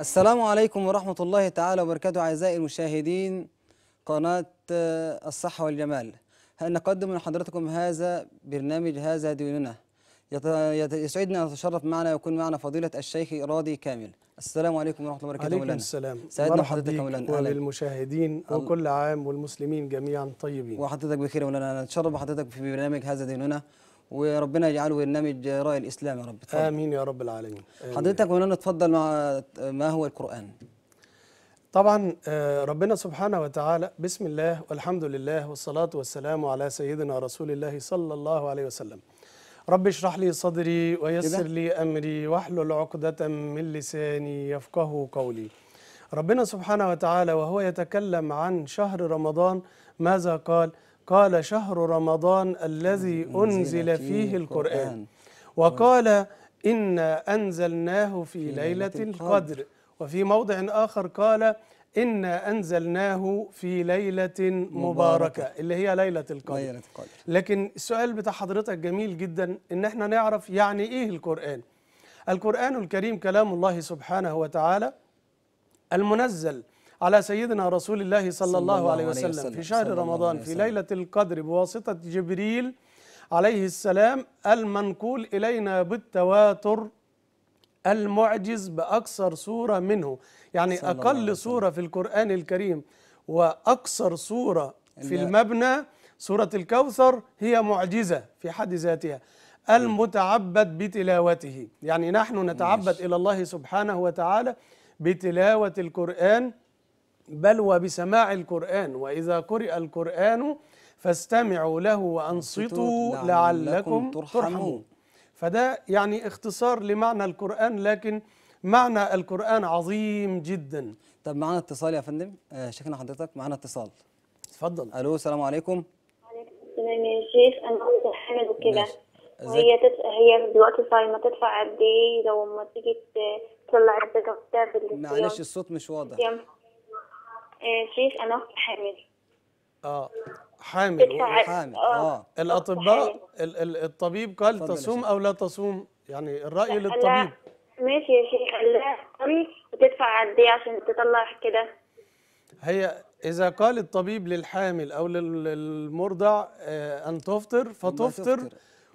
السلام عليكم ورحمة الله تعالى وبركاته أعزائي المشاهدين قناة آه، الصحة والجمال نقدم لحضرتكم هذا برنامج هذا ديننا يسعدنا أن نتشرف معنا ويكون معنا فضيلة الشيخ راضي كامل السلام عليكم ورحمة الله وبركاته عليكم ولنا. السلام سعدنا حضرتك مولانا وللمشاهدين وكل عام والمسلمين جميعا طيبين وحضرتك بخير ولنا نتشرف بحضرتك في برنامج هذا ديننا وربنا يجعله برنامج راي الاسلام يا رب تفضل. امين يا رب العالمين آمين. حضرتك مولانا اتفضل مع ما هو القران طبعا آه، ربنا سبحانه وتعالى بسم الله والحمد لله والصلاه والسلام على سيدنا رسول الله صلى الله عليه وسلم رب اشرح لي صدري ويسر لي امري واحلل عقده من لساني يفقه قولي ربنا سبحانه وتعالى وهو يتكلم عن شهر رمضان ماذا قال قال شهر رمضان الذي أنزل فيه القرآن وقال إنا أنزلناه في ليلة القدر وفي موضع آخر قال إنا أنزلناه في ليلة مباركة اللي هي ليلة القدر لكن السؤال بتاع حضرتك جميل جدا إن احنا نعرف يعني إيه القرآن القرآن الكريم كلام الله سبحانه وتعالى المنزل على سيدنا رسول الله صلى, صلى الله, الله عليه وسلم, وسلم في شهر رمضان في ليلة القدر بواسطة جبريل عليه السلام المنقول إلينا بالتواتر المعجز بأكثر سورة منه يعني أقل سورة في القرآن الكريم وأكثر سورة في المبنى سورة الكوثر هي معجزة في حد ذاتها المتعبد بتلاوته يعني نحن نتعبد إلى الله سبحانه وتعالى بتلاوة القرآن بل وبسماع القرآن وإذا قرئ القرآن فاستمعوا له وأنصتوا لعلكم ترحمون فده يعني اختصار لمعنى القرآن لكن معنى القرآن عظيم جدا طب معانا اتصال يا فندم آه، شيخنا شكرا حضرتك معانا اتصال اتفضل الو السلام عليكم وعليكم السلام يا شيخ انا عاوزه احمل وكده وهي تت... هي دلوقتي صايمه تدفع قد ايه لو ما تيجي تطلع الزكاه بتاعتها معلش الصوت مش واضح انا إيه، أناقة حامل اه حامل وحامل اه, آه. الاطباء ال الطبيب قال تصوم او لا تصوم يعني الراي للطبيب ماشي يا شيخ لا تصومي وتدفع قد ايه عشان تطلع كده هي إذا قال الطبيب للحامل أو للمرضع آه، أن تفطر فتفطر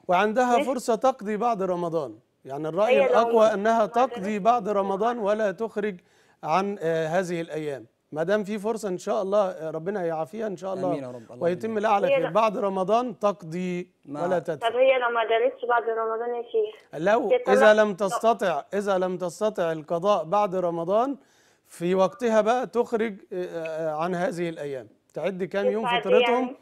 وعندها فرصة تقضي بعد رمضان يعني الرأي الأقوى أنها تقضي بعد رمضان ولا تخرج عن آه، هذه الأيام ما دام في فرصه ان شاء الله ربنا يعافيها ان شاء الله امين يا رب الله ويتم الاعلى خير بعد رمضان تقضي ولا تدفع طب هي لو ما دارتش بعد رمضان يا شيخ لو اذا لم تستطع اذا لم تستطع القضاء بعد رمضان في وقتها بقى تخرج آه، آه، عن هذه الايام تعد كام يوم فطرتهم يعني.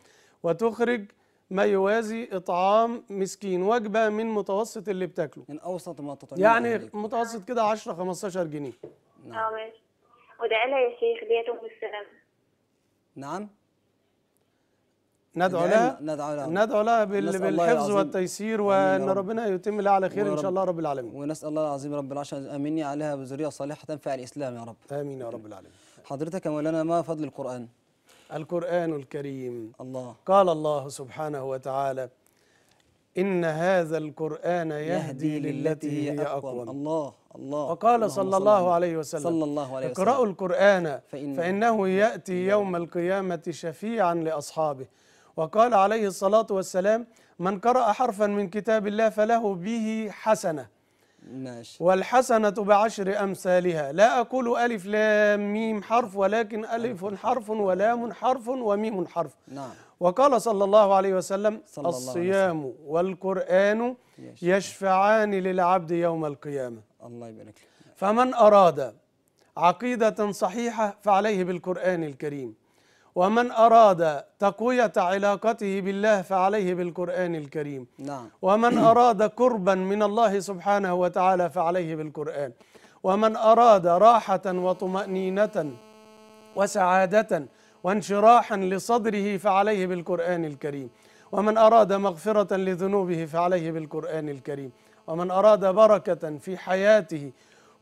وتخرج ما يوازي اطعام مسكين وجبه من متوسط اللي بتاكله من اوسط ما تطعمه يعني متوسط كده 10 15 جنيه نعم آه، يا شيخ السلام نعم ندعو لها ندعو لها ندعو لها بالحفظ والتيسير وان ربنا يتم لها على خير ان شاء الله رب العالمين ونسال الله العظيم رب العرش امني عليها بذريه صالحه تنفع الاسلام يا رب امين يا رب العالمين حضرتك يا مولانا ما فضل القران القران الكريم الله قال الله سبحانه وتعالى ان هذا القران يهدي, يهدي للتي هي اقوم الله الله وقال صلى الله عليه وسلم صلى الله عليه وسلم اقرأوا القرآن فإن فإنه يأتي يوم القيامة شفيعا لأصحابه وقال عليه الصلاة والسلام من قرأ حرفا من كتاب الله فله به حسنة ماشي. والحسنة بعشر أمثالها لا أقول ألف لام ميم حرف ولكن ألف حرف ولام حرف وميم حرف نعم. وقال صلى الله عليه وسلم صلى الله الصيام عليه وسلم. والقرآن يشفعان للعبد يوم القيامة الله يبارك لك فمن أراد عقيدة صحيحة فعليه بالقرآن الكريم ومن أراد تقوية علاقته بالله فعليه بالقرآن الكريم نعم. ومن أراد قربا من الله سبحانه وتعالى فعليه بالقرآن ومن أراد راحة وطمأنينة وسعادة وانشراحا لصدره فعليه بالقرآن الكريم ومن أراد مغفرة لذنوبه فعليه بالقرآن الكريم ومن أراد بركة في حياته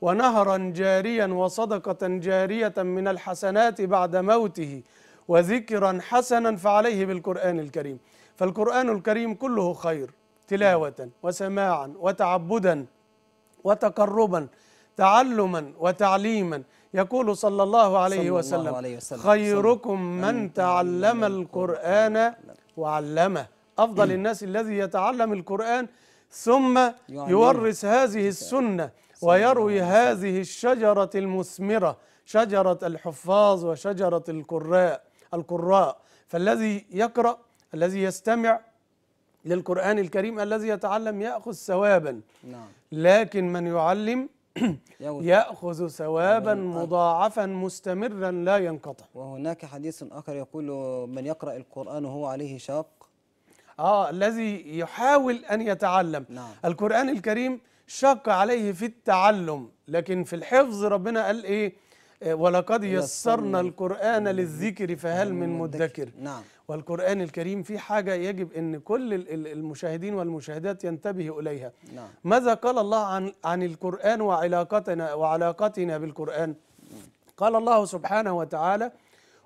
ونهرا جاريا وصدقة جارية من الحسنات بعد موته وذكرا حسنا فعليه بالقرآن الكريم فالقرآن الكريم كله خير تلاوة وسماعا وتعبدا وتقربا تعلما وتعليما يقول صلى الله عليه صلى وسلم, الله عليه وسلم خيركم من تعلم القرآن وعلمه أفضل الناس الذي يتعلم القرآن ثم يورث هذه السنة ويروي هذه الشجرة المثمرة شجرة الحفاظ وشجرة القراء القراء فالذي يقرأ الذي يستمع للقرآن الكريم الذي يتعلم يأخذ ثوابا نعم. لكن من يعلم يأخذ ثوابا مضاعفا مستمرا لا ينقطع وهناك حديث آخر يقول من يقرأ القرآن وهو عليه شاق آه الذي يحاول أن يتعلم نعم. القرآن الكريم شق عليه في التعلم لكن في الحفظ ربنا قال إيه آه، ولقد يسرنا القرآن للذكر فهل من مدكر نعم والقرآن الكريم في حاجة يجب أن كل المشاهدين والمشاهدات ينتبهوا إليها نعم. ماذا قال الله عن, عن القرآن وعلاقتنا, وعلاقتنا بالقرآن نعم. قال الله سبحانه وتعالى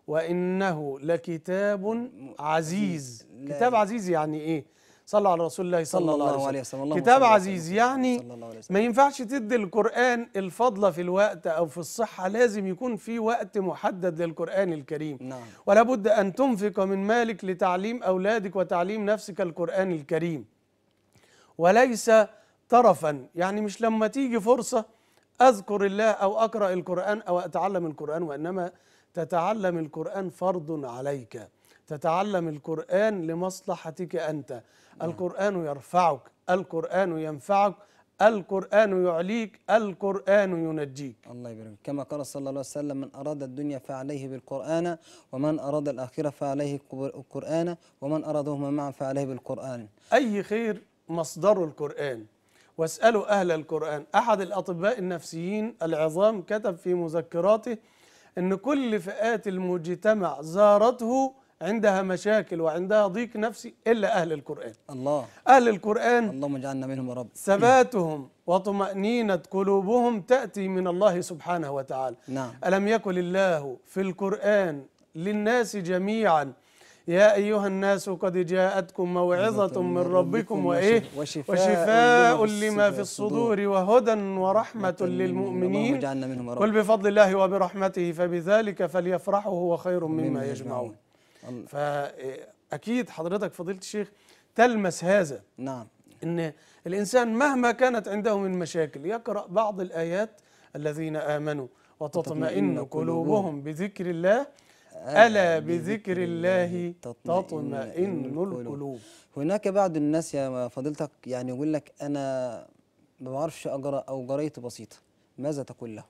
وإنه لكتاب عزيز كتاب عزيز يعني إيه؟ صلى على رسول الله صلى, الله عليه وسلم كتاب عزيز يعني ما ينفعش تدي القرآن الفضل في الوقت أو في الصحة لازم يكون في وقت محدد للقرآن الكريم نعم. ولا بد أن تنفق من مالك لتعليم أولادك وتعليم نفسك القرآن الكريم وليس طرفا يعني مش لما تيجي فرصة أذكر الله أو أقرأ القرآن أو أتعلم القرآن وإنما تتعلم القرآن فرض عليك تتعلم القرآن لمصلحتك أنت القرآن يرفعك القرآن ينفعك القرآن يعليك القرآن ينجيك الله يبارك كما قال صلى الله عليه وسلم من أراد الدنيا فعليه بالقرآن ومن أراد الآخرة فعليه القرآن ومن أرادهما معا فعليه بالقرآن أي خير مصدر القرآن واسألوا أهل القرآن أحد الأطباء النفسيين العظام كتب في مذكراته أن كل فئات المجتمع زارته عندها مشاكل وعندها ضيق نفسي إلا أهل القرآن الله أهل القرآن اللهم اجعلنا منهم يا رب ثباتهم وطمأنينة قلوبهم تأتي من الله سبحانه وتعالى نعم ألم يكن الله في القرآن للناس جميعا يا أيها الناس قد جاءتكم موعظة من ربكم وإيه وشفاء لما في الصدور وهدى ورحمة للمؤمنين قل بفضل الله وبرحمته فبذلك فليفرحوا هو خير مما يجمعون فأكيد حضرتك فضيلة الشيخ تلمس هذا نعم ان الانسان مهما كانت عنده من مشاكل يقرا بعض الايات الذين امنوا وتطمئن قلوبهم بذكر الله ألا بذكر الله تطمئن القلوب هناك بعض الناس يا فضيلتك يعني يقول لك أنا ما بعرفش أقرأ أو جريت بسيطة ماذا تقول له؟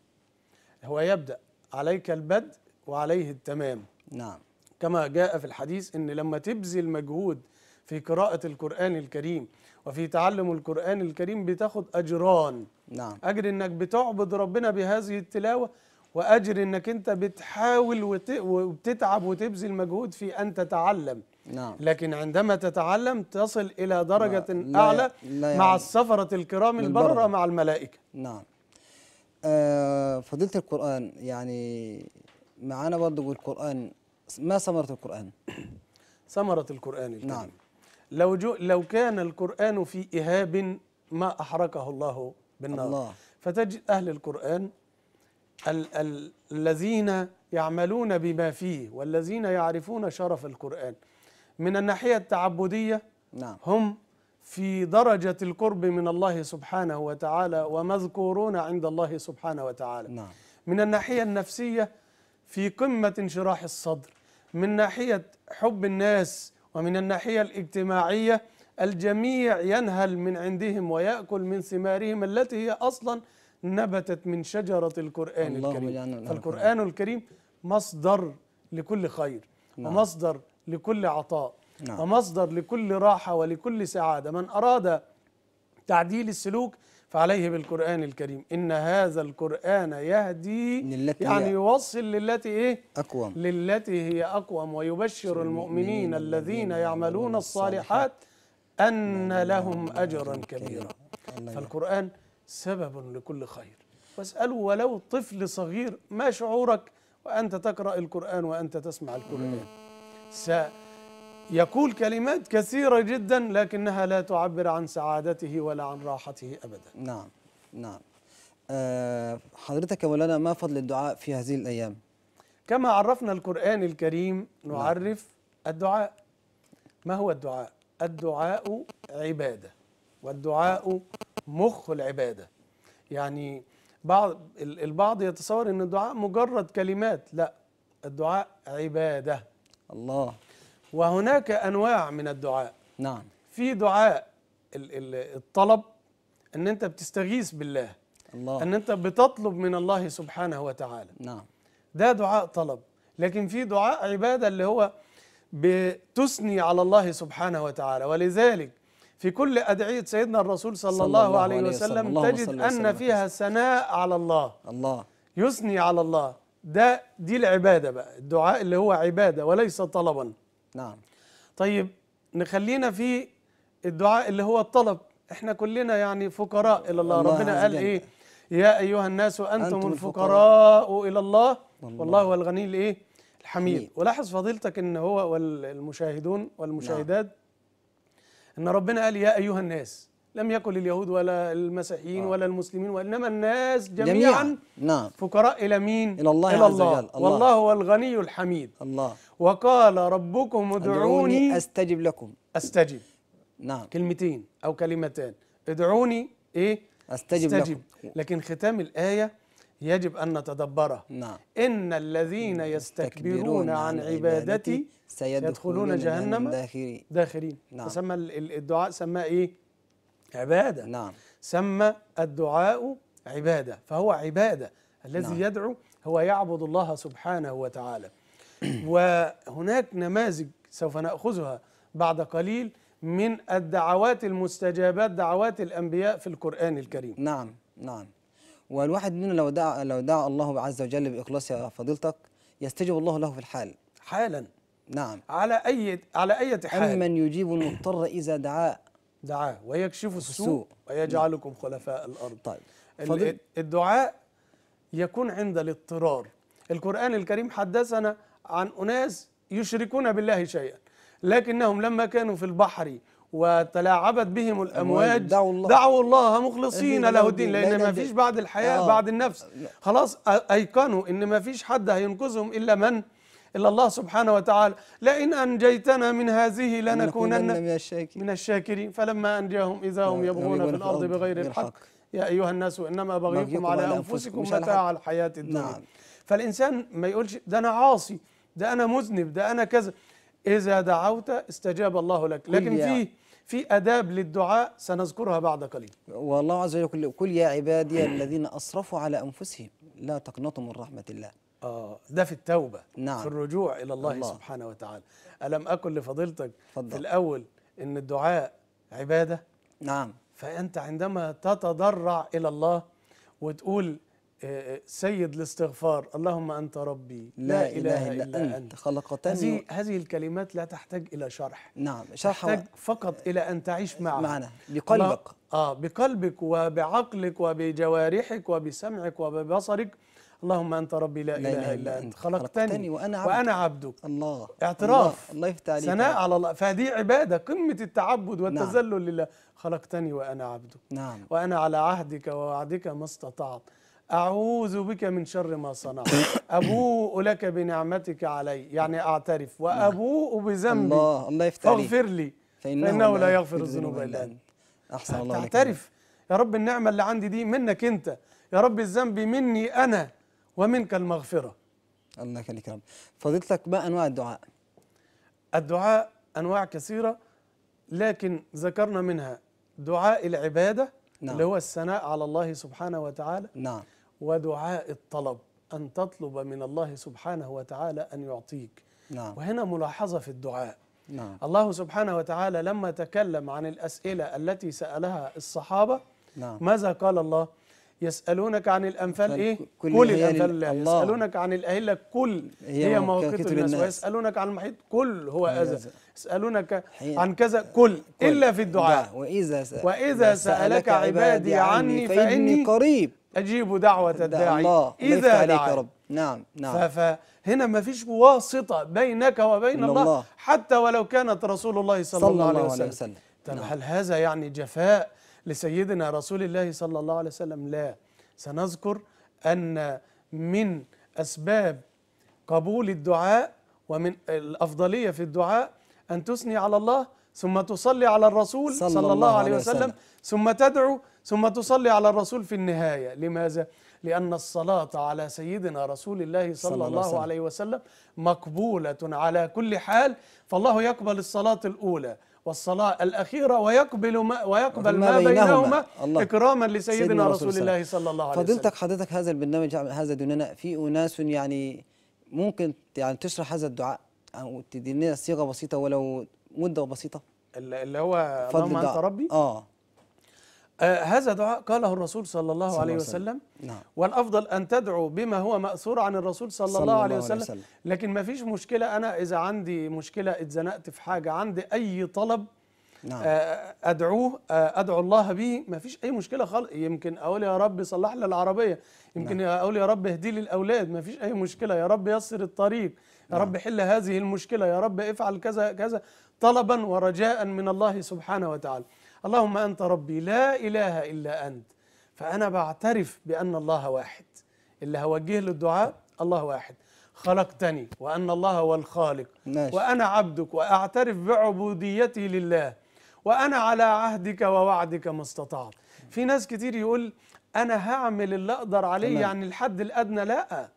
هو يبدأ عليك البدء وعليه التمام نعم كما جاء في الحديث أن لما تبذل مجهود في قراءة القرآن الكريم وفي تعلم القرآن الكريم بتاخد أجران نعم أجر أنك بتعبد ربنا بهذه التلاوة واجر انك انت بتحاول وت... وبتتعب وتبذل مجهود في ان تتعلم نعم. لكن عندما تتعلم تصل الى درجه لا اعلى لا يعني مع السفره الكرام البرة مع الملائكه نعم آه فضيله القران يعني معانا برضه القران ما ثمره القران ثمره القران الكريم نعم لو جو لو كان القران في اهاب ما احرقه الله بالنار الله. فتجد اهل القران ال ال الذين يعملون بما فيه والذين يعرفون شرف القرآن من الناحية التعبدية نعم. هم في درجة القرب من الله سبحانه وتعالى ومذكورون عند الله سبحانه وتعالى نعم. من الناحية النفسية في قمة انشراح الصدر من ناحية حب الناس ومن الناحية الاجتماعية الجميع ينهل من عندهم ويأكل من ثمارهم التي هي أصلا نبتت من شجرة القرآن الكريم فالقرآن الكريم مصدر لكل خير نعم. ومصدر لكل عطاء نعم. ومصدر لكل راحة ولكل سعادة من أراد تعديل السلوك فعليه بالقرآن الكريم إن هذا القرآن يهدي يعني يوصل للتي إيه أقوم للتي هي أقوم ويبشر المؤمنين الذين يعملون الصالحات أن لهم أجرا كبيرا فالقرآن سبب لكل خير واسأله ولو طفل صغير ما شعورك وأنت تقرأ القرآن وأنت تسمع القرآن سيقول كلمات كثيرة جدا لكنها لا تعبر عن سعادته ولا عن راحته أبدا نعم نعم أه حضرتك يا مولانا ما فضل الدعاء في هذه الأيام كما عرفنا القرآن الكريم نعرف نعم. الدعاء ما هو الدعاء الدعاء عبادة والدعاء مخ العبادة يعني بعض البعض يتصور ان الدعاء مجرد كلمات لا الدعاء عبادة الله وهناك انواع من الدعاء نعم في دعاء الطلب ان انت بتستغيث بالله الله ان انت بتطلب من الله سبحانه وتعالى نعم ده دعاء طلب لكن في دعاء عباده اللي هو بتثني على الله سبحانه وتعالى ولذلك في كل أدعية سيدنا الرسول صلى, صلى الله, الله عليه وسلم الله تجد وسلم أن فيها ثناء على الله الله يثني على الله ده دي العبادة بقى الدعاء اللي هو عبادة وليس طلبا نعم طيب نخلينا في الدعاء اللي هو الطلب احنا كلنا يعني فقراء الى الله, الله ربنا قال ايه يا ايها الناس انتم, أنتم الفقراء الى الله والله هو الغني الايه الحميد ولاحظ فضيلتك ان هو والمشاهدون والمشاهدات نعم. ان ربنا قال يا ايها الناس لم يكن اليهود ولا المسيحيين آه. ولا المسلمين وانما الناس جميعا, جميعا. نعم. فقراء الى مين الى الله, إلى الله. عز وجل. الله والله هو الغني الحميد الله وقال ربكم ادعوني استجب لكم استجب نعم كلمتين او كلمتان ادعوني ايه استجب, استجب. لكم لكن ختام الايه يجب أن نتدبره نعم. إن الذين يستكبرون عن عبادتي سيدخلون جهنم داخرين, داخرين. نعم. فسمى الدعاء سماه إيه؟ عبادة نعم. سمى الدعاء عبادة فهو عبادة الذي نعم. يدعو هو يعبد الله سبحانه وتعالى وهناك نماذج سوف نأخذها بعد قليل من الدعوات المستجابات دعوات الأنبياء في القرآن الكريم نعم نعم والواحد مننا لو دعا لو دعا الله عز وجل باخلاص يا فضيلتك يستجيب الله له في الحال حالا نعم على اي على اي حال من يجيب المضطر اذا دعاه دعاه ويكشف السوء السوء ويجعلكم خلفاء الارض طيب الدعاء يكون عند الاضطرار القران الكريم حدثنا عن اناس يشركون بالله شيئا لكنهم لما كانوا في البحر وتلاعبت بهم الامواج دعوا الله, دعوا الله مخلصين له الدين لان ما فيش بعد الحياه آه بعد النفس خلاص ايقنوا ان ما فيش حد هينقذهم الا من الا الله سبحانه وتعالى لئن انجيتنا من هذه لنكونن من الشاكرين من الشاكرين فلما انجاهم اذا هم يبغون في الارض بغير الحق يا ايها الناس انما بغيكم على انفسكم متاع الحياه الدنيا نعم فالانسان ما يقولش ده انا عاصي ده انا مذنب ده انا كذا اذا دعوت استجاب الله لك لكن فيه في أداب للدعاء سنذكرها بعد قليل والله عز وجل يقول قل يا عبادي الذين أسرفوا على أنفسهم لا تقنطوا من رحمة الله آه ده في التوبة نعم في الرجوع إلى الله, الله سبحانه وتعالى ألم أقل لفضيلتك في الأول إن الدعاء عبادة نعم فأنت عندما تتضرع إلى الله وتقول سيد الاستغفار اللهم أنت ربي لا, لا إله, إله إلا, إلا أنت خلقتني هذه, هذه الكلمات لا تحتاج إلى شرح نعم شرح تحتاج و... فقط إلى أن تعيش معه معنا بقلبك آه بقلبك وبعقلك وبجوارحك وبسمعك وببصرك اللهم أنت ربي لا, لا إله إلا أنت خلقتني, خلقتني وأنا, عبدك وأنا عبدك الله اعتراف الله, الله يفتح عليك ثناء على الله فهذه عبادة قمة التعبد نعم. والتذلل نعم لله خلقتني وأنا عبدك نعم وأنا على عهدك ووعدك ما استطعت أعوذ بك من شر ما صنعت أبوء لك بنعمتك علي يعني أعترف وأبوء بذنبي الله الله يفتح فاغفر لي فإنه, فإنه لا يغفر الذنوب إلا أنت أحسن الله تعترف يا رب النعمة اللي عندي دي منك أنت يا رب الذنب مني أنا ومنك المغفرة الله يخليك يا رب فضيلتك ما أنواع الدعاء الدعاء أنواع كثيرة لكن ذكرنا منها دعاء العبادة نعم. اللي هو الثناء على الله سبحانه وتعالى نعم ودعاء الطلب أن تطلب من الله سبحانه وتعالى أن يعطيك نعم. وهنا ملاحظة في الدعاء نعم. الله سبحانه وتعالى لما تكلم عن الأسئلة التي سألها الصحابة نعم. ماذا قال الله يسألونك عن الأنفال إيه كل, كل الأنفال الله. الله يسألونك عن الأهلة كل هي, هي مواقيت الناس ويسألونك عن المحيط كل هو أذى يسألونك عن كذا كل, كل إلا في الدعاء نعم. وإذا, سأ... وإذا سألك عبادي عني فإني, فإني قريب أجيب دعوة الداعي الله إذا عليك رب نعم نعم فهنا ما فيش واسطة بينك وبين الله, الله حتى ولو كانت رسول الله صلى, صلى الله, الله عليه وسلم, وسلم. طب نعم. هل هذا يعني جفاء لسيدنا رسول الله صلى الله عليه وسلم لا سنذكر أن من أسباب قبول الدعاء ومن الأفضلية في الدعاء أن تثني على الله ثم تصلي على الرسول صلى, صلى الله, الله عليه وسلم, وسلم ثم تدعو ثم تصلي على الرسول في النهاية لماذا؟ لأن الصلاة على سيدنا رسول الله صلى, صلى الله وسلم. عليه وسلم مقبولة على كل حال فالله يقبل الصلاة الأولى والصلاة الأخيرة ويقبل ما ويقبل ما بينهما الله. إكراما لسيدنا رسول, رسول الله صلى الله عليه وسلم فضيلتك حضرتك هذا البرنامج هذا دوننا في أناس يعني ممكن يعني تشرح هذا الدعاء أو تدينا صيغة بسيطة ولو مده بسيطه اللي هو اللهم انت ربي اه آه هذا دعاء قاله الرسول صلى الله صلى عليه وسلم نعم. والافضل ان تدعو بما هو ماثور عن الرسول صلى, صلى الله, الله عليه وسلم, وسلم. لكن ما فيش مشكله انا اذا عندي مشكله اتزنقت في حاجه عندي اي طلب نعم. آه ادعوه آه ادعو الله به ما فيش اي مشكله خالص يمكن اقول يا رب صلح لي العربيه يمكن نعم. اقول يا رب اهدي لي الاولاد ما فيش اي مشكله يا رب يسر الطريق يا نعم. رب حل هذه المشكله يا رب افعل كذا كذا طلبا ورجاء من الله سبحانه وتعالى اللهم انت ربي لا اله الا انت فانا بعترف بان الله واحد اللي هوجه له الدعاء الله واحد خلقتني وان الله هو الخالق ماشي. وانا عبدك واعترف بعبوديتي لله وانا على عهدك ووعدك ما استطعت في ناس كتير يقول انا هعمل اللي اقدر عليه تمام. يعني الحد الادنى لا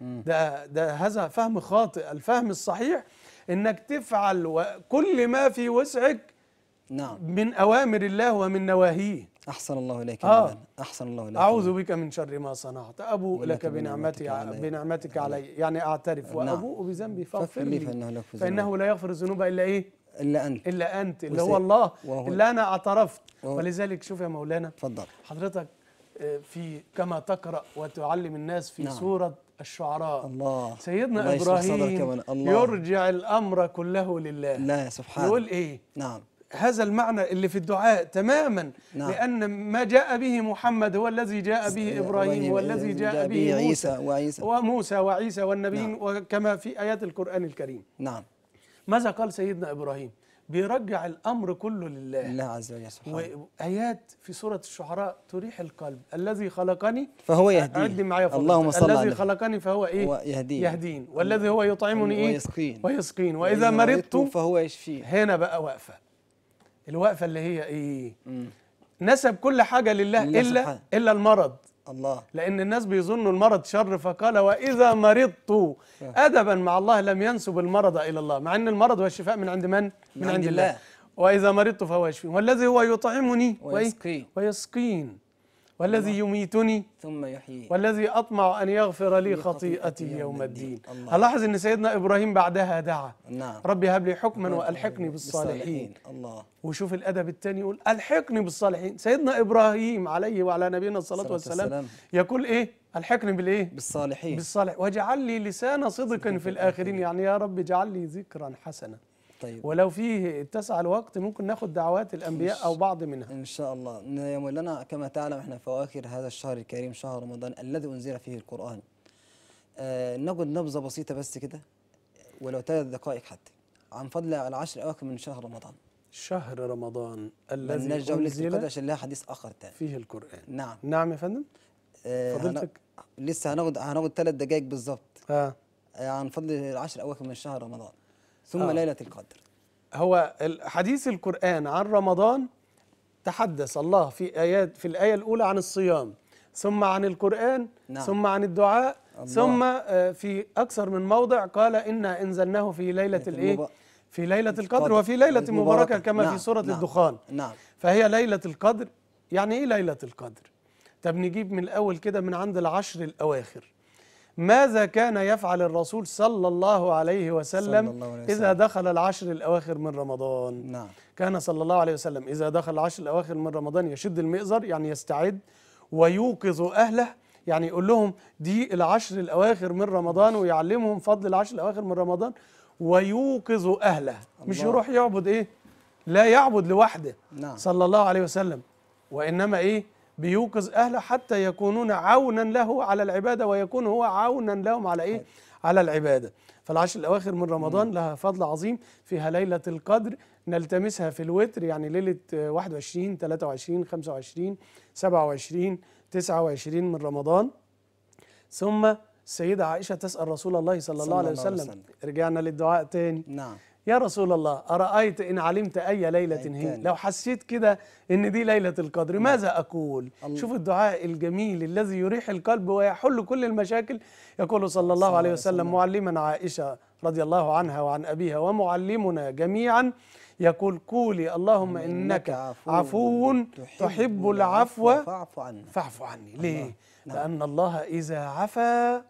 ده ده هذا فهم خاطئ الفهم الصحيح انك تفعل كل ما في وسعك نعم من اوامر الله ومن نواهيه احسن الله اليك آه. احسن الله اليك اعوذ بك من شر ما صنعت ابو لك بنعمتي علي. بنعمتك علي يعني اعترف نعم. وابوء بذنبي فاغفر لي فانه, لك فإنه لا يغفر الذنوب الا ايه الا انت الا انت اللي هو الله اللي انا اعترفت ولذلك شوف يا مولانا اتفضل حضرتك آه، في كما تقرا وتعلم الناس في نعم. سوره الشعراء الله سيدنا الله إبراهيم كمان. الله يرجع الأمر كله لله لا سبحان يقول إيه نعم هذا المعنى اللي في الدعاء تماما نعم. لأن ما جاء به محمد هو الذي جاء به إبراهيم والذي جاء, جاء به عيسى وعيسى وموسى وعيسى والنبيين نعم. وكما في آيات القرآن الكريم نعم ماذا قال سيدنا إبراهيم بيرجع الأمر كله لله لله عز وجل سبحانه وآيات في سورة الشعراء تريح القلب الذي خلقني فهو يهديني عد معايا فضل اللهم صل الذي خلقني فهو إيه يهديني يهدين والذي هو يطعمني إيه ويسقين ويسقين وإذا مرضت فهو يشفين هنا بقى وقفة الوقفة اللي هي إيه مم. نسب كل حاجة لله إلا إلا المرض الله لأن الناس بيظنوا المرض شر فقال وإذا مرضت آه. أدبا مع الله لم ينسب المرض إلى الله مع أن المرض والشفاء من عند من؟ من, من عند الله, الله. وإذا مرضت فهو يشفين والذي هو يطعمني ويسقين ويسقين والذي يميتني ثم يحيي والذي أطمع أن يغفر لي خطيئتي يوم الدين هلاحظ أن سيدنا إبراهيم بعدها دعا نعم ربي هب لي حكما وألحقني بالصالحين الله وشوف الأدب الثاني يقول ألحقني بالصالحين سيدنا إبراهيم عليه وعلى نبينا الصلاة والسلام يقول إيه الحقني بالايه؟ بالصالحين بالصالح واجعل لي لسان صدق في الاخرين يعني يا رب اجعل لي ذكرا حسنا طيب ولو فيه اتسع الوقت ممكن ناخد دعوات الانبياء او بعض منها ان شاء الله يا مولانا كما تعلم احنا في اواخر هذا الشهر الكريم شهر رمضان الذي انزل فيه القران آه ناخد نبذه بسيطه بس كده ولو ثلاث دقائق حتى عن فضل العشر اواخر من شهر رمضان شهر رمضان الذي من جولة القدر عشان حديث اخر تاني فيه القران نعم نعم يا فندم آه، فضلتك هن... لسه هناخد هناخد ثلاث دقائق بالظبط آه. اه عن فضل العشر اواخر من شهر رمضان ثم آه. ليلة القدر هو حديث القرآن عن رمضان تحدث الله في آيات في الآية الأولى عن الصيام ثم عن القرآن نعم. ثم عن الدعاء الله. ثم آه، في أكثر من موضع قال إنا أنزلناه في ليلة الإيه؟ في ليلة القدر وفي ليلة مباركة, مباركة كما نعم. في سورة نعم. الدخان نعم. فهي ليلة القدر يعني إيه ليلة القدر؟ طب نجيب من الأول كده من عند العشر الأواخر ماذا كان يفعل الرسول صلى الله عليه وسلم صلى الله عليه وسلم. إذا دخل العشر الأواخر من رمضان نعم. كان صلى الله عليه وسلم إذا دخل العشر الأواخر من رمضان يشد المئزر يعني يستعد ويوقظ أهله يعني يقول لهم دي العشر الأواخر من رمضان ويعلمهم فضل العشر الأواخر من رمضان ويوقظ أهله الله. مش يروح يعبد إيه لا يعبد لوحده نعم. صلى الله عليه وسلم وإنما إيه بيوقظ أهله حتى يكونون عونا له على العبادة ويكون هو عونا لهم على إيه؟ على العبادة فالعشر الأواخر من رمضان لها فضل عظيم فيها ليلة القدر نلتمسها في الوتر يعني ليلة 21 23 25 27 29 من رمضان ثم السيدة عائشة تسأل رسول الله صلى الله, صلى الله عليه وسلم رجعنا للدعاء تاني نعم يا رسول الله أرأيت إن علمت أي ليلة هي لو حسيت كده إن دي ليلة القدر نعم. ماذا أقول شوف الدعاء الجميل الذي يريح القلب ويحل كل المشاكل يقول صلى الله عليه وسلم معلما عائشة رضي الله عنها وعن أبيها ومعلمنا جميعا يقول قولي اللهم إنك عفو, تحب العفو فاعف عني عني ليه؟ نعم. لأن الله إذا عفا آه،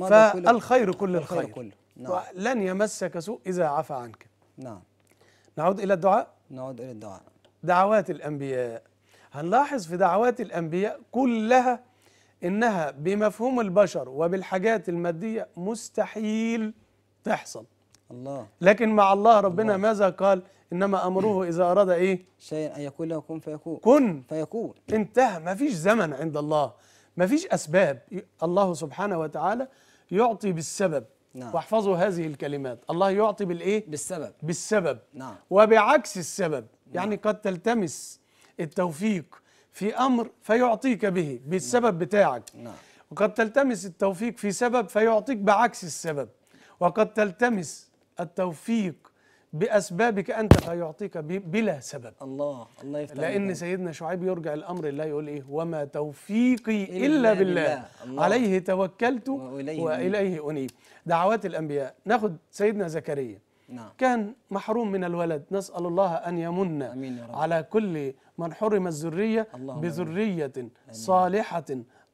فالخير كل الخير, الخير نعم. ولن يمسك سوء إذا عفى عنك نعم نعود إلى الدعاء نعود إلى الدعاء دعوات الأنبياء هنلاحظ في دعوات الأنبياء كلها إنها بمفهوم البشر وبالحاجات المادية مستحيل تحصل الله لكن مع الله ربنا الله. ماذا قال انما امره اذا اراد ايه شيئا ان يقول له كن فيكون كن فيكون انتهى ما فيش زمن عند الله ما فيش اسباب الله سبحانه وتعالى يعطي بالسبب نعم. واحفظوا هذه الكلمات الله يعطي بالايه بالسبب بالسبب نعم. وبعكس السبب نعم. يعني قد تلتمس التوفيق في امر فيعطيك به بالسبب نعم. بتاعك نعم. وقد تلتمس التوفيق في سبب فيعطيك بعكس السبب وقد تلتمس التوفيق بأسبابك أنت فيعطيك بلا سبب الله الله يفتح لأن سيدنا شعيب يرجع الأمر لله يقول إيه وما توفيقي إلا, إلا بالله, بالله. الله. عليه توكلت وإليه, وإليه أنيب دعوات الأنبياء ناخد سيدنا زكريا نعم. كان محروم من الولد نسأل الله أن يمن على كل من حرم الذرية بذرية صالحة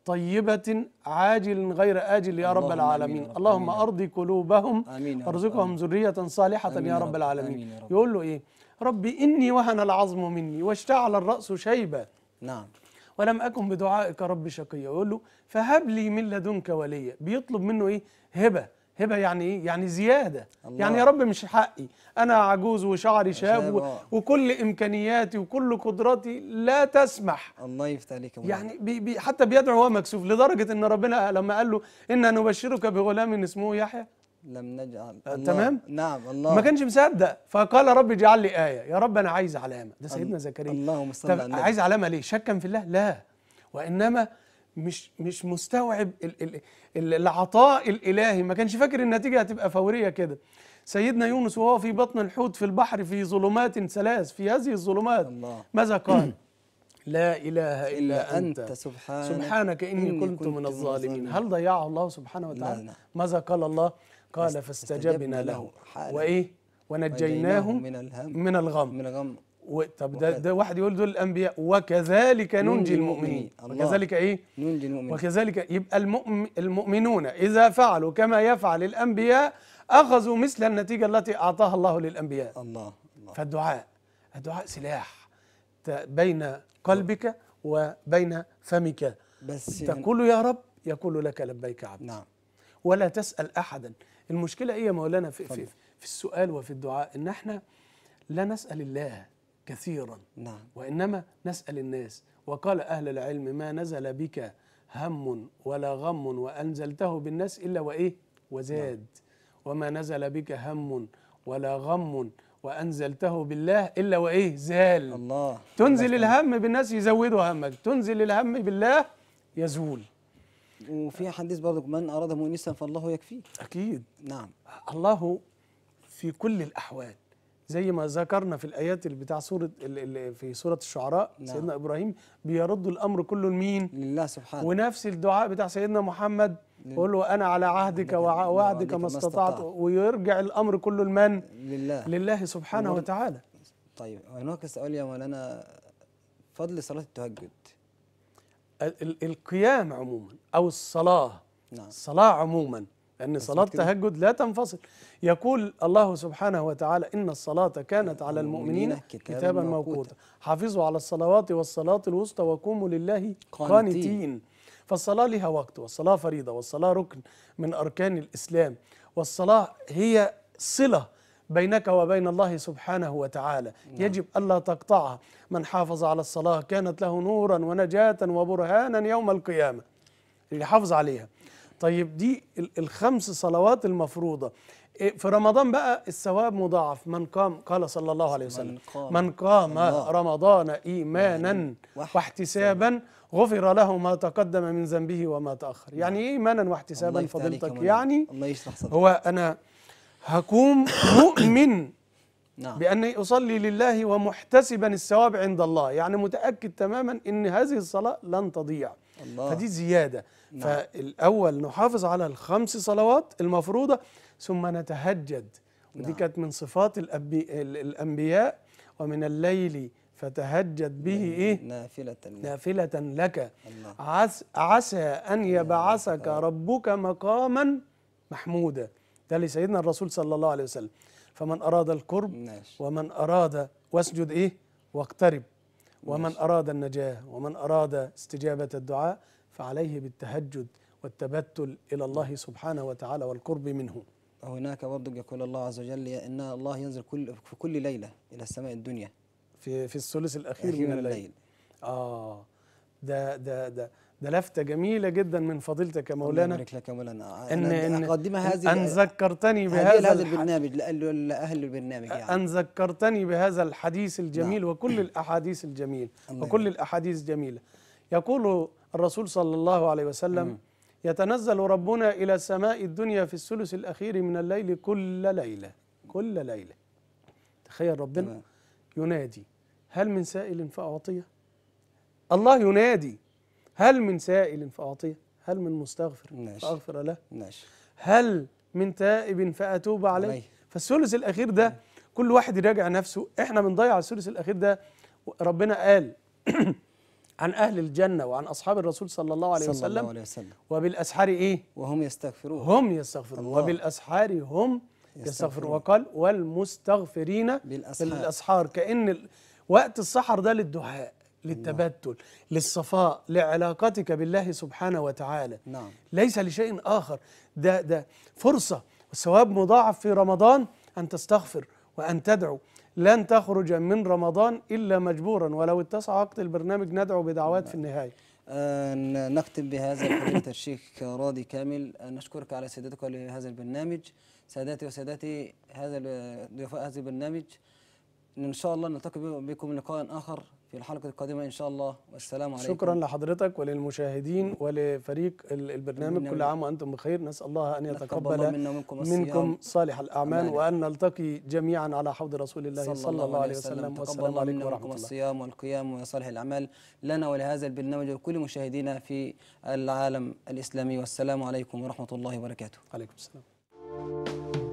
طيبة عاجل غير آجل يا رب العالمين رب اللهم أرضي قلوبهم أرزقهم ذرية صالحة يا رب العالمين يقول له إيه ربي إني وهن العظم مني واشتعل الرأس شيبة نعم ولم أكن بدعائك رب شقيا يقول له فهب لي من لدنك وليا بيطلب منه إيه هبة هبه يعني ايه يعني زياده يعني الله. يعني يا رب مش حقي انا عجوز وشعري شاب و... وكل امكانياتي وكل قدراتي لا تسمح الله يفتح عليك يعني بي بي حتى بيدعو وهو مكسوف لدرجه ان ربنا لما قال له انا نبشرك بغلام اسمه يحيى لم نجعل آه، الله. تمام نعم الله ما كانش مصدق فقال رب اجعل لي ايه يا رب انا عايز علامه ده سيدنا زكريا اللهم صل على النبي عايز علامه ليه شكا في الله لا وانما مش مش مستوعب العطاء الالهي ما كانش فاكر النتيجه هتبقى فوريه كده سيدنا يونس وهو في بطن الحوت في البحر في ظلمات ثلاث في هذه الظلمات الله. ماذا قال لا إله إلا أنت سبحانك, سبحانك إني, كنت, كنت من الظالمين هل ضيعه الله سبحانه وتعالى لا لا. ماذا قال الله قال فاستجبنا له وإيه ونجيناه من, الهم من الغم من الغم و... طب ده, ده واحد يقول دول الانبياء وكذلك ننجي المؤمنين وكذلك ايه ننجي المؤمنين وكذلك يبقى المؤمن المؤمنون اذا فعلوا كما يفعل الانبياء اخذوا مثل النتيجه التي اعطاها الله للانبياء الله, الله. فالدعاء الدعاء سلاح بين قلبك وبين فمك بس تقول يا رب يقول لك لبيك عبد نعم ولا تسال احدا المشكله ايه يا مولانا في, في, في السؤال وفي الدعاء ان احنا لا نسال الله كثيرا نعم. وإنما نسأل الناس وقال أهل العلم ما نزل بك هم ولا غم وأنزلته بالناس إلا وإيه وزاد نعم. وما نزل بك هم ولا غم وأنزلته بالله إلا وإيه زال الله تنزل الله. الهم بالناس يزودوا همك تنزل الهم بالله يزول وفي حديث برضو من أراد مؤنسا فالله يكفيه أكيد نعم الله في كل الأحوال زي ما ذكرنا في الايات اللي بتاع سوره في سوره الشعراء نعم. سيدنا ابراهيم بيرد الامر كله لمين لله سبحانه ونفس الدعاء بتاع سيدنا محمد يقول له انا على عهدك ووعدك ما استطعت ويرجع الامر كله لمن لله لله سبحانه ونور... وتعالى طيب هناك سؤال يا مولانا فضل صلاه التهجد القيام عموما او الصلاه نعم. الصلاه عموما لأن صلاة التهجد لا تنفصل يقول الله سبحانه وتعالى إن الصلاة كانت على المؤمنين كتابا موقوتا حافظوا على الصلوات والصلاة الوسطى وقوموا لله قانتين فالصلاة لها وقت والصلاة فريضة والصلاة ركن من أركان الإسلام والصلاة هي صلة بينك وبين الله سبحانه وتعالى نعم. يجب ألا تقطعها من حافظ على الصلاة كانت له نورا ونجاة وبرهانا يوم القيامة اللي حافظ عليها طيب دي الخمس صلوات المفروضة إيه، في رمضان بقى الثواب مضاعف من قام قال صلى الله عليه وسلم من قام, من قام رمضان إيمانا واحتسابا غفر له ما تقدم من ذنبه وما تأخر نعم. يعني إيه إيمانا واحتسابا فضيلتك يعني الله يشرح صدرك هو أنا هكون مؤمن نعم. بأني أصلي لله ومحتسبا الثواب عند الله يعني متأكد تماما أن هذه الصلاة لن تضيع الله. فدي زيادة نعم. فالاول نحافظ على الخمس صلوات المفروضه ثم نتهجد ودي نعم. كانت من صفات الانبياء ومن الليل فتهجد به نعم. ايه نافلة لك, نافلة لك عس عسى ان يبعثك ربك مقاما محمودا ده لسيدنا الرسول صلى الله عليه وسلم فمن اراد القرب ناش. ومن اراد واسجد ايه واقترب ومن ناش. اراد النجاه ومن اراد استجابة الدعاء فعليه بالتهجد والتبتل إلى الله سبحانه وتعالى والقرب منه هناك برضو يقول الله عز وجل إن الله ينزل كل في كل ليلة إلى السماء الدنيا في في الثلث الأخير من الليل, الليل. آه ده ده ده ده لفتة جميلة جدا من فضيلتك يا مولانا الله لك يا مولانا إن, إن أقدمها هذه أن ذكرتني بهذا هذا البرنامج لأهل البرنامج يعني أن ذكرتني بهذا الحديث الجميل نعم. وكل الأحاديث الجميل وكل الأحاديث جميلة يقول الرسول صلى الله عليه وسلم مم. يتنزل ربنا إلى سماء الدنيا في الثلث الأخير من الليل كل ليلة كل ليلة تخيل ربنا ينادي هل من سائل فأعطيه الله ينادي هل من سائل فأعطيه هل من مستغفر ناشي. فأغفر له ماشي. هل من تائب فأتوب عليه مي. فالثلث الأخير ده كل واحد يراجع نفسه احنا بنضيع الثلث الأخير ده ربنا قال عن أهل الجنة وعن أصحاب الرسول صلى الله عليه, صلى وسلم, الله عليه وسلم وبالأسحار إيه؟ وهم يستغفرون هم يستغفرون وبالأسحار هم يستغفرون, وقال والمستغفرين بالأسحار, بالأسحار كأن وقت السحر ده للدعاء للتبتل للصفاء لعلاقتك بالله سبحانه وتعالى نعم. ليس لشيء آخر ده, ده فرصة والثواب مضاعف في رمضان أن تستغفر وأن تدعو لن تخرج من رمضان إلا مجبورا ولو اتسع وقت البرنامج ندعو بدعوات في النهاية آه، نختم بهذا فضيلة الشيخ راضي كامل آه، نشكرك على سيادتك لهذا البرنامج سادتي وسادتي هذا ضيوف هذا البرنامج إن شاء الله نلتقي بكم لقاء آخر في الحلقة القادمة إن شاء الله والسلام عليكم شكرا لحضرتك وللمشاهدين ولفريق البرنامج كل عام وأنتم بخير نسأل الله أن يتقبل منكم, منكم صالح الأعمال وأن نلتقي جميعا على حوض رسول الله صلى الله عليه وسلم تقبل الله عليكم ورحمة الله الصيام والقيام وصالح الأعمال لنا ولهذا البرنامج ولكل مشاهدينا في العالم الإسلامي والسلام عليكم ورحمة الله وبركاته عليكم السلام